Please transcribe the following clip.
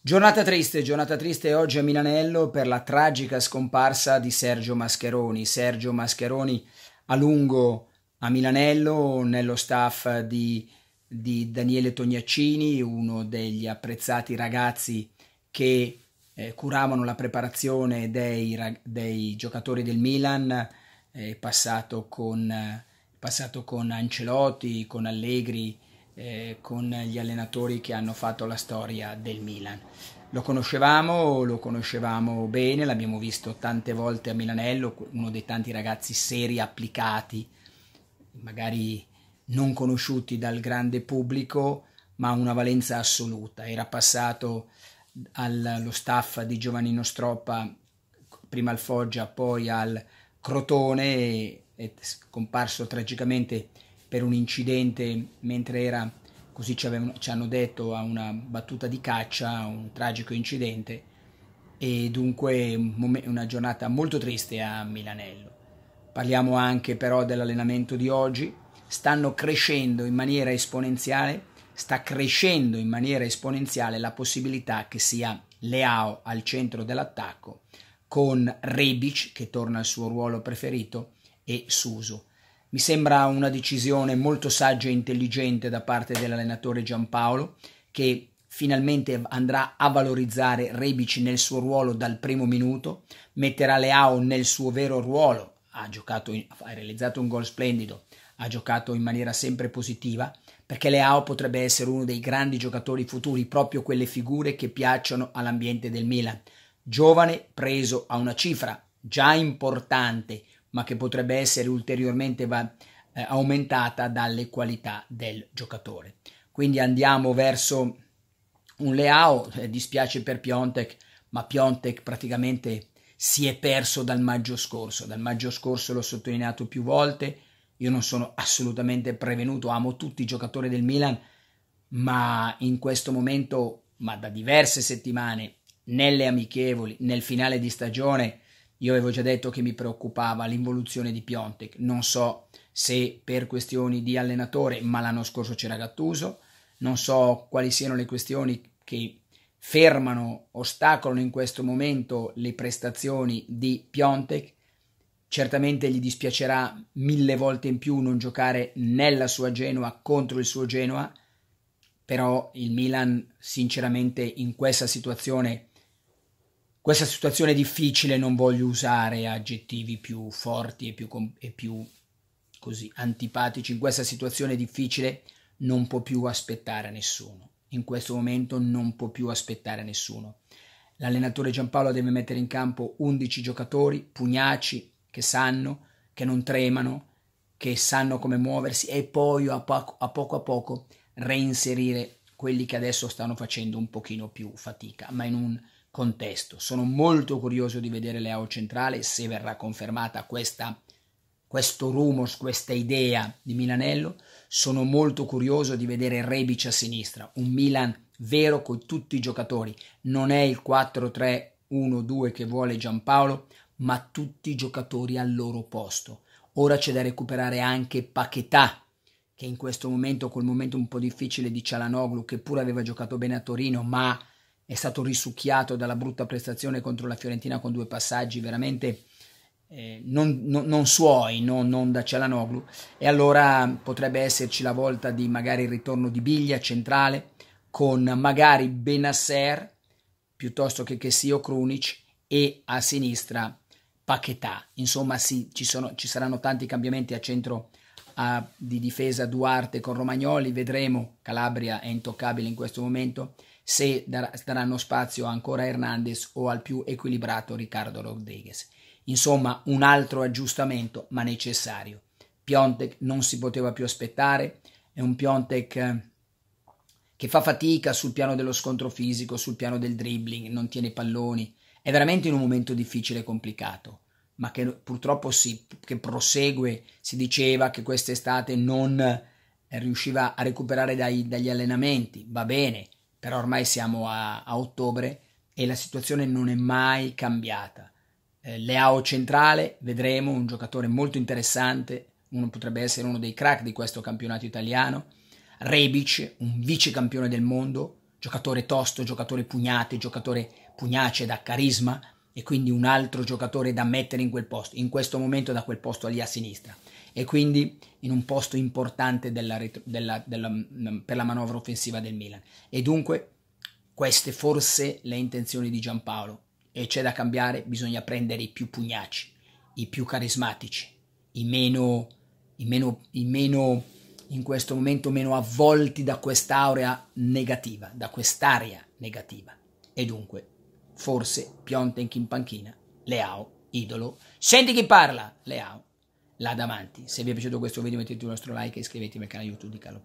Giornata triste, giornata triste oggi a Milanello per la tragica scomparsa di Sergio Mascheroni. Sergio Mascheroni a lungo a Milanello nello staff di, di Daniele Tognaccini, uno degli apprezzati ragazzi che eh, curavano la preparazione dei, dei giocatori del Milan, eh, passato, con, passato con Ancelotti, con Allegri eh, con gli allenatori che hanno fatto la storia del Milan. Lo conoscevamo, lo conoscevamo bene, l'abbiamo visto tante volte a Milanello, uno dei tanti ragazzi seri, applicati, magari non conosciuti dal grande pubblico, ma una valenza assoluta. Era passato allo staff di Giovannino Stroppa, prima al Foggia, poi al Crotone, è scomparso tragicamente per un incidente mentre era, così ci, avevano, ci hanno detto, a una battuta di caccia, un tragico incidente e dunque una giornata molto triste a Milanello. Parliamo anche però dell'allenamento di oggi, stanno crescendo in maniera esponenziale, sta crescendo in maniera esponenziale la possibilità che sia Leao al centro dell'attacco con Rebic che torna al suo ruolo preferito e Suso. Mi sembra una decisione molto saggia e intelligente da parte dell'allenatore Giampaolo che finalmente andrà a valorizzare Rebici nel suo ruolo dal primo minuto, metterà Leao nel suo vero ruolo, ha, giocato in, ha realizzato un gol splendido, ha giocato in maniera sempre positiva, perché Leao potrebbe essere uno dei grandi giocatori futuri, proprio quelle figure che piacciono all'ambiente del Milan. Giovane preso a una cifra già importante, ma che potrebbe essere ulteriormente va, eh, aumentata dalle qualità del giocatore. Quindi andiamo verso un Leao, eh, dispiace per Piontek, ma Piontek praticamente si è perso dal maggio scorso. Dal maggio scorso l'ho sottolineato più volte, io non sono assolutamente prevenuto, amo tutti i giocatori del Milan, ma in questo momento, ma da diverse settimane, nelle amichevoli, nel finale di stagione, io avevo già detto che mi preoccupava l'involuzione di Piontek, non so se per questioni di allenatore, ma l'anno scorso c'era Gattuso, non so quali siano le questioni che fermano, ostacolano in questo momento le prestazioni di Piontek. Certamente gli dispiacerà mille volte in più non giocare nella sua Genoa contro il suo Genoa, però il Milan sinceramente in questa situazione questa situazione difficile, non voglio usare aggettivi più forti e più, e più così antipatici, in questa situazione difficile non può più aspettare nessuno, in questo momento non può più aspettare nessuno. L'allenatore Giampaolo deve mettere in campo 11 giocatori, pugnaci, che sanno, che non tremano, che sanno come muoversi e poi a poco a poco, a poco reinserire quelli che adesso stanno facendo un pochino più fatica, ma in un contesto. Sono molto curioso di vedere Leao centrale se verrà confermata questa, questo rumors, questa idea di Milanello. Sono molto curioso di vedere Rebic a sinistra, un Milan vero con tutti i giocatori. Non è il 4-3-1-2 che vuole Giampaolo, ma tutti i giocatori al loro posto. Ora c'è da recuperare anche Paquetà, che in questo momento, col momento un po' difficile di Cialanoglu, che pure aveva giocato bene a Torino, ma è stato risucchiato dalla brutta prestazione contro la Fiorentina con due passaggi veramente eh, non, non, non, suoi, non, non da Celanoglu. e allora potrebbe esserci la volta di magari il ritorno di Biglia centrale con magari Benasser piuttosto che Chessio Krunic e a sinistra Paquetà. Insomma, sì, ci, sono, ci saranno tanti cambiamenti a centro a, di difesa Duarte con Romagnoli, vedremo, Calabria è intoccabile in questo momento, se daranno spazio ancora a Hernandez o al più equilibrato Riccardo Rodriguez. Insomma, un altro aggiustamento, ma necessario. Piontek non si poteva più aspettare, è un Piontek eh, che fa fatica sul piano dello scontro fisico, sul piano del dribbling, non tiene palloni, è veramente in un momento difficile e complicato, ma che purtroppo si che prosegue, si diceva che quest'estate non riusciva a recuperare dai, dagli allenamenti, va bene, però ormai siamo a, a ottobre e la situazione non è mai cambiata. Eh, Leao centrale, vedremo, un giocatore molto interessante, uno potrebbe essere uno dei crack di questo campionato italiano. Rebic, un vice campione del mondo, giocatore tosto, giocatore pugnate, giocatore pugnace da carisma e quindi un altro giocatore da mettere in quel posto, in questo momento da quel posto lì a sinistra e quindi in un posto importante della, della, della, mm, per la manovra offensiva del Milan. E dunque queste forse le intenzioni di Giampaolo e c'è da cambiare, bisogna prendere i più pugnaci, i più carismatici, i meno, i meno, i meno in questo momento meno avvolti da quest'aurea negativa, da quest'area negativa. E dunque, forse Piontek in panchina, Leao, idolo, senti chi parla, Leao là davanti. Se vi è piaciuto questo video mettete il vostro like e iscrivetevi al canale YouTube di Carlo